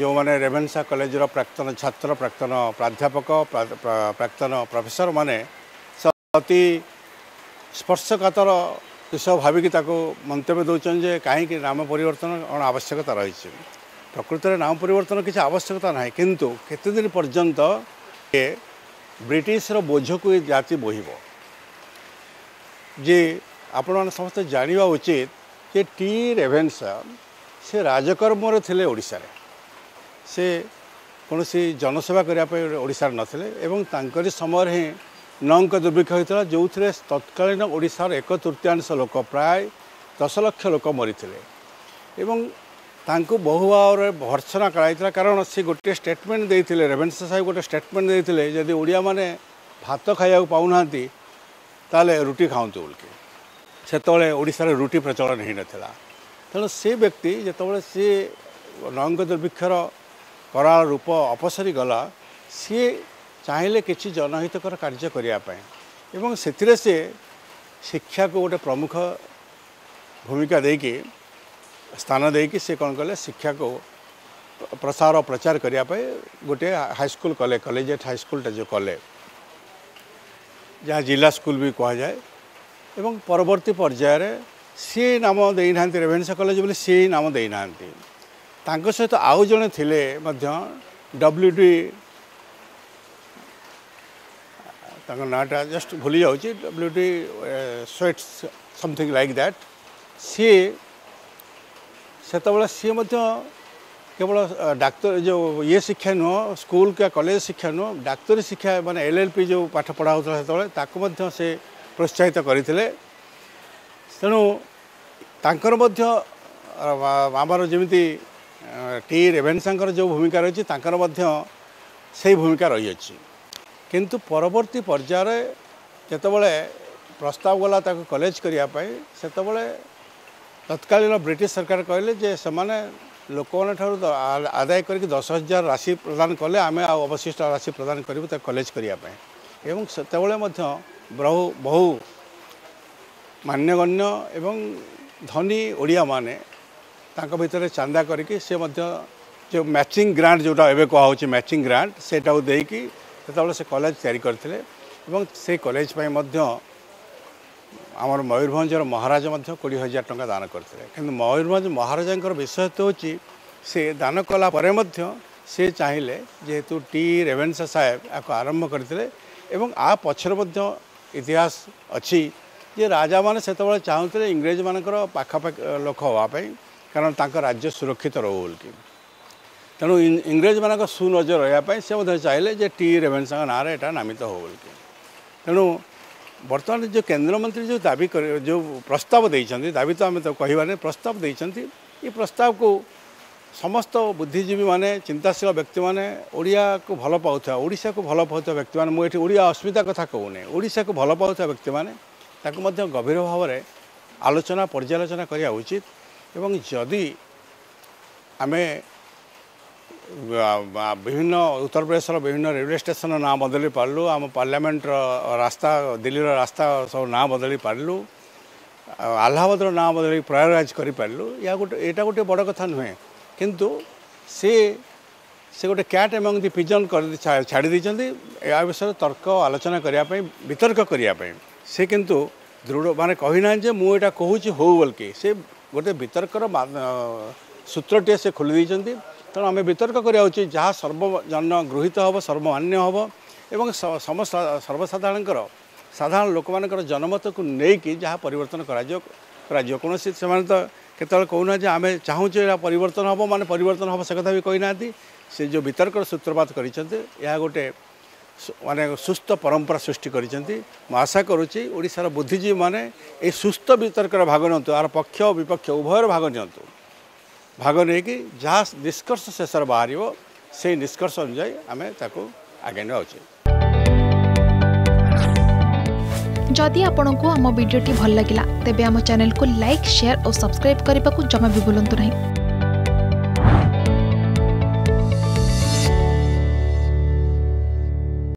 ଯେଉଁମାନେ ରେଭେନ୍ସା କଲେଜର ପ୍ରାକ୍ତନ ଛାତ୍ର ପ୍ରାକ୍ତନ ପ୍ରାଧ୍ୟାପକ ପ୍ରାକ୍ତନ ପ୍ରଫେସରମାନେ ଅତି ସ୍ପର୍ଶକାତର ବିଷୟ ଭାବିକି ତାକୁ ମନ୍ତବ୍ୟ ଦେଉଛନ୍ତି ଯେ କାହିଁକି ନାମ ପରିବର୍ତ୍ତନ କ'ଣ ଆବଶ୍ୟକତା ରହିଛି ପ୍ରକୃତରେ ନାମ ପରିବର୍ତ୍ତନ କିଛି ଆବଶ୍ୟକତା ନାହିଁ କିନ୍ତୁ କେତେଦିନ ପର୍ଯ୍ୟନ୍ତ ଏ ବ୍ରିଟିଶର ବୋଝକୁ ଏ ଜାତି ବୋହିବ ଯେ ଆପଣମାନେ ସମସ୍ତେ ଜାଣିବା ଉଚିତ ଯେ ଟି ରେଭେନ୍ସା ସେ ରାଜକର୍ମରେ ଥିଲେ ଓଡ଼ିଶାରେ ସେ କୌଣସି ଜନସେବା କରିବା ପାଇଁ ଓଡ଼ିଶାରେ ନଥିଲେ ଏବଂ ତାଙ୍କରି ସମୟରେ ହିଁ ନଙ୍କ ଦୁର୍ଭିକ୍ଷ ହୋଇଥିଲା ଯେଉଁଥିରେ ତତ୍କାଳୀନ ଓଡ଼ିଶାର ଏକ ତୃତୀୟାଂଶ ଲୋକ ପ୍ରାୟ ଦଶ ଲକ୍ଷ ଲୋକ ମରିଥିଲେ ଏବଂ ତାଙ୍କୁ ବହୁ ଭାବରେ ଭର୍ସନା କରାଯାଇଥିଲା କାରଣ ସେ ଗୋଟିଏ ଷ୍ଟେଟମେଣ୍ଟ ଦେଇଥିଲେ ରେଭେନ୍ସା ସାହେବ ଗୋଟେ ଷ୍ଟେଟମେଣ୍ଟ ଦେଇଥିଲେ ଯଦି ଓଡ଼ିଆମାନେ ଭାତ ଖାଇବାକୁ ପାଉନାହାନ୍ତି ତାହେଲେ ରୁଟି ଖାଆନ୍ତୁ ବୋଲିକି ସେତେବେଳେ ଓଡ଼ିଶାରେ ରୁଟି ପ୍ରଚଳନ ହୋଇନଥିଲା ତେଣୁ ସେ ବ୍ୟକ୍ତି ଯେତେବେଳେ ସିଏ ନଙ୍ଗ ଦୁର୍ଭିକ୍ଷର କରାଳ ରୂପ ଅପସରି ଗଲା ସିଏ ଚାହିଁଲେ କିଛି ଜନହିତକର କାର୍ଯ୍ୟ କରିବା ପାଇଁ ଏବଂ ସେଥିରେ ସେ ଶିକ୍ଷାକୁ ଗୋଟେ ପ୍ରମୁଖ ଭୂମିକା ଦେଇକି ସ୍ଥାନ ଦେଇକି ସେ କ'ଣ କଲେ ଶିକ୍ଷାକୁ ପ୍ରସାର ପ୍ରଚାର କରିବା ପାଇଁ ଗୋଟିଏ ହାଇସ୍କୁଲ କଲେ କଲେଜିଏଟ୍ ହାଇସ୍କୁଲଟା ଯେଉଁ କଲେ ଯାହା ଜିଲ୍ଲା ସ୍କୁଲ ବି କୁହାଯାଏ ଏବଂ ପରବର୍ତ୍ତୀ ପର୍ଯ୍ୟାୟରେ ସିଏ ନାମ ଦେଇନାହାନ୍ତି ରେଭେନ୍ସା କଲେଜ ବୋଲି ସିଏ ନାମ ଦେଇନାହାନ୍ତି ତାଙ୍କ ସହିତ ଆଉ ଜଣେ ଥିଲେ ମଧ୍ୟ ଡବ୍ଲ୍ୟୁ ଡି ତାଙ୍କ ନାଁଟା ଜଷ୍ଟ ଭୁଲି ଯାଉଛି W D sweets something like that ସିଏ ସେତେବେଳେ ସିଏ ମଧ୍ୟ କେବଳ ଡାକ୍ତର ଯେଉଁ ଇଏ ଶିକ୍ଷା ନୁହଁ ସ୍କୁଲ କିମ୍ବା କଲେଜ ଶିକ୍ଷା ନୁହଁ ଡାକ୍ତରୀ ଶିକ୍ଷା ମାନେ ଏଲ୍ ଏଲ୍ ପି ଯେଉଁ ପାଠ ପଢ଼ା ହେଉଥିଲା ସେତେବେଳେ ତାକୁ ମଧ୍ୟ ସେ ପ୍ରୋତ୍ସାହିତ କରିଥିଲେ ତେଣୁ ତାଙ୍କର ମଧ୍ୟ ଆମର ଯେମିତି ଟି ରେଭେନ୍ସାଙ୍କର ଯେଉଁ ଭୂମିକା ରହିଛି ତାଙ୍କର ମଧ୍ୟ ସେହି ଭୂମିକା ରହିଅଛି କିନ୍ତୁ ପରବର୍ତ୍ତୀ ପର୍ଯ୍ୟାୟରେ ଯେତେବେଳେ ପ୍ରସ୍ତାବ ଗଲା ତାକୁ କଲେଜ କରିବା ପାଇଁ ସେତେବେଳେ ତତ୍କାଳୀନ ବ୍ରିଟିଶ ସରକାର କହିଲେ ଯେ ସେମାନେ ଲୋକମାନଙ୍କ ଠାରୁ ଆଦାୟ କରିକି ଦଶ ହଜାର ରାଶି ପ୍ରଦାନ କଲେ ଆମେ ଆଉ ଅବଶିଷ୍ଟ ରାଶି ପ୍ରଦାନ କରିବୁ ତାକୁ କଲେଜ କରିବା ପାଇଁ ଏବଂ ସେତେବେଳେ ମଧ୍ୟ ବହୁ ବହୁ ମାନ୍ୟଗଣ୍ୟ ଏବଂ ଧନୀ ଓଡ଼ିଆମାନେ ତାଙ୍କ ଭିତରେ ଚାନ୍ଦା କରିକି ସେ ମଧ୍ୟ ଯେଉଁ ମ୍ୟାଚିଂ ଗ୍ରାଣ୍ଟ ଯେଉଁଟା ଏବେ କୁହାହେଉଛି ମ୍ୟାଚିଂ ଗ୍ରାଣ୍ଟ ସେଇଟାକୁ ଦେଇକି ସେତେବେଳେ ସେ କଲେଜ ତିଆରି କରିଥିଲେ ଏବଂ ସେ କଲେଜ ପାଇଁ ମଧ୍ୟ ଆମର ମୟୂରଭଞ୍ଜର ମହାରାଜ ମଧ୍ୟ କୋଡ଼ିଏ ହଜାର ଟଙ୍କା ଦାନ କରିଥିଲେ କିନ୍ତୁ ମୟୂରଭଞ୍ଜ ମହାରାଜାଙ୍କର ବିଶେଷତ୍ୱ ହେଉଛି ସେ ଦାନ କଲା ପରେ ମଧ୍ୟ ସେ ଚାହିଁଲେ ଯେହେତୁ ଟି ରେଭେନ୍ସା ସାହେବ ଏହାକୁ ଆରମ୍ଭ କରିଥିଲେ ଏବଂ ଆ ପଛରେ ମଧ୍ୟ ଇତିହାସ ଅଛି ଯେ ରାଜାମାନେ ସେତେବେଳେ ଚାହୁଁଥିଲେ ଇଂରେଜମାନଙ୍କର ପାଖାପାଖି ଲୋକ ହେବା ପାଇଁ କାରଣ ତାଙ୍କ ରାଜ୍ୟ ସୁରକ୍ଷିତ ରହୁ ବୋଲିକି ତେଣୁ ଇଂରେଜମାନଙ୍କ ସୁନଜର ରହିବା ପାଇଁ ସେ ମଧ୍ୟ ଚାହିଁଲେ ଯେ ଟି ରେଭେନ୍ସାଙ୍କ ନାଁରେ ଏଇଟା ନାମିତ ହେଉ କି ତେଣୁ ବର୍ତ୍ତମାନ ଯେଉଁ କେନ୍ଦ୍ରମନ୍ତ୍ରୀ ଯେଉଁ ଦାବି କରି ଯେଉଁ ପ୍ରସ୍ତାବ ଦେଇଛନ୍ତି ଦାବି ତ ଆମେ ତ କହିବାନି ପ୍ରସ୍ତାବ ଦେଇଛନ୍ତି ଏ ପ୍ରସ୍ତାବକୁ ସମସ୍ତ ବୁଦ୍ଧିଜୀବୀମାନେ ଚିନ୍ତାଶୀଳ ବ୍ୟକ୍ତିମାନେ ଓଡ଼ିଆକୁ ଭଲ ପାଉଥିବା ଓଡ଼ିଶାକୁ ଭଲ ପାଉଥିବା ବ୍ୟକ୍ତିମାନେ ମୁଁ ଏଠି ଓଡ଼ିଆ ଅସୁବିଧା କଥା କହୁନି ଓଡ଼ିଶାକୁ ଭଲ ପାଉଥିବା ବ୍ୟକ୍ତିମାନେ ତାକୁ ମଧ୍ୟ ଗଭୀର ଭାବରେ ଆଲୋଚନା ପର୍ଯ୍ୟାଲୋଚନା କରିବା ଉଚିତ ଏବଂ ଯଦି ଆମେ ବିଭିନ୍ନ ଉତ୍ତରପ୍ରଦେଶର ବିଭିନ୍ନ ରେଲୱେ ଷ୍ଟେସନ୍ ନାଁ ବଦଳି ପାରିଲୁ ଆମ ପାର୍ଲିଆମେଣ୍ଟର ରାସ୍ତା ଦିଲ୍ଲୀର ରାସ୍ତା ସବୁ ନାଁ ବଦଳି ପାରିଲୁ ଆହ୍ଲାବାଦର ନାଁ ବଦଳି ପ୍ରୟାଗରାଜ କରିପାରିଲୁ ଏହା ଗୋଟେ ଏଇଟା ଗୋଟେ ବଡ଼ କଥା ନୁହେଁ କିନ୍ତୁ ସେ ସେ ଗୋଟେ କ୍ୟାଟ୍ ଏବଂ ଦି ପିଜନ୍ କରି ଛାଡ଼ି ଦେଇଛନ୍ତି ଏହା ବିଷୟରେ ତର୍କ ଆଲୋଚନା କରିବା ପାଇଁ ବିତର୍କ କରିବା ପାଇଁ ସେ କିନ୍ତୁ ଦୃଢ଼ ମାନେ କହିନାହାନ୍ତି ଯେ ମୁଁ ଏଇଟା କହୁଛି ହଉ ବୋଲିକି ସେ ଗୋଟେ ବିତର୍କର ସୂତ୍ରଟିଏ ସେ ଖୋଲି ଦେଇଛନ୍ତି ତେଣୁ ଆମେ ବିତର୍କ କରିବା ଉଚିତ ଯାହା ସର୍ବଜନ ଗୃହୀତ ହେବ ସର୍ବମାନ୍ୟ ହେବ ଏବଂ ସମସ୍ତ ସର୍ବସାଧାରଣଙ୍କର ସାଧାରଣ ଲୋକମାନଙ୍କର ଜନମତକୁ ନେଇକି ଯାହା ପରିବର୍ତ୍ତନ କରାଯିବ କରାଯିବ କୌଣସି ସେମାନେ ତ କେତେବେଳେ କହୁନାହାନ୍ତି ଆମେ ଚାହୁଁଛୁ ଏହା ପରିବର୍ତ୍ତନ ହେବ ମାନେ ପରିବର୍ତ୍ତନ ହେବ ସେ କଥା ବି କହିନାହାନ୍ତି ସେ ଯେଉଁ ବିତର୍କର ସୂତ୍ରପାତ କରିଛନ୍ତି ଏହା ଗୋଟେ ମାନେ ସୁସ୍ଥ ପରମ୍ପରା ସୃଷ୍ଟି କରିଛନ୍ତି ମୁଁ ଆଶା କରୁଛି ଓଡ଼ିଶାର ବୁଦ୍ଧିଜୀବୀମାନେ ଏହି ସୁସ୍ଥ ବିତର୍କରେ ଭାଗ ନିଅନ୍ତୁ ଆର ପକ୍ଷ ଓ ବିପକ୍ଷ ଉଭୟର ଭାଗ ନିଅନ୍ତୁ ଭାଗ ନେଇକି ଯାହା ନିଷ୍କର୍ଷ ଶେଷରେ ବାହାରିବ ସେହି ନିଷ୍କର୍ଷ ଅନୁଯାୟୀ ଆମେ ତାକୁ ଆଗେଇ ନେବା ଉଚିତ ଯଦି ଆପଣଙ୍କୁ ଆମ ଭିଡ଼ିଓଟି ଭଲ ଲାଗିଲା ତେବେ ଆମ ଚ୍ୟାନେଲକୁ ଲାଇକ୍ ସେୟାର ଓ ସବସ୍କ୍ରାଇବ୍ କରିବାକୁ ଜମା ବି ଭୁଲନ୍ତୁ ନାହିଁ